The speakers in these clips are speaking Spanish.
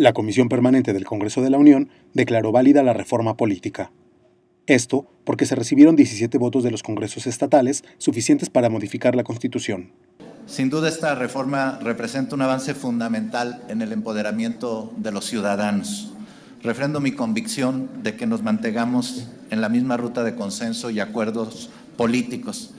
la Comisión Permanente del Congreso de la Unión declaró válida la reforma política. Esto porque se recibieron 17 votos de los congresos estatales suficientes para modificar la Constitución. Sin duda esta reforma representa un avance fundamental en el empoderamiento de los ciudadanos. Refrendo mi convicción de que nos mantengamos en la misma ruta de consenso y acuerdos políticos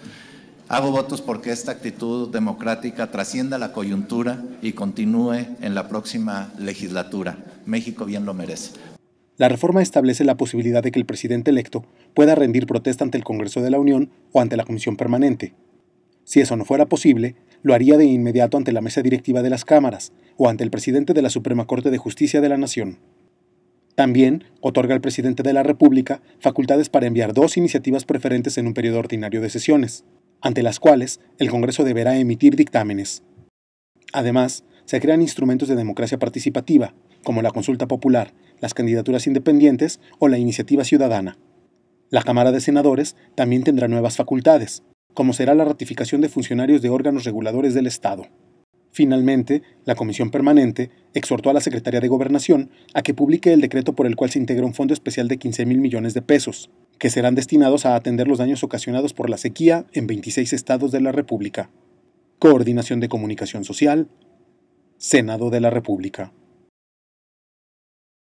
Hago votos porque esta actitud democrática trascienda la coyuntura y continúe en la próxima legislatura. México bien lo merece. La reforma establece la posibilidad de que el presidente electo pueda rendir protesta ante el Congreso de la Unión o ante la Comisión Permanente. Si eso no fuera posible, lo haría de inmediato ante la mesa directiva de las cámaras o ante el presidente de la Suprema Corte de Justicia de la Nación. También otorga al presidente de la República facultades para enviar dos iniciativas preferentes en un periodo ordinario de sesiones ante las cuales el Congreso deberá emitir dictámenes. Además, se crean instrumentos de democracia participativa, como la consulta popular, las candidaturas independientes o la iniciativa ciudadana. La Cámara de Senadores también tendrá nuevas facultades, como será la ratificación de funcionarios de órganos reguladores del Estado. Finalmente, la Comisión Permanente exhortó a la Secretaría de Gobernación a que publique el decreto por el cual se integra un fondo especial de 15 mil millones de pesos, que serán destinados a atender los daños ocasionados por la sequía en 26 estados de la República. Coordinación de Comunicación Social, Senado de la República.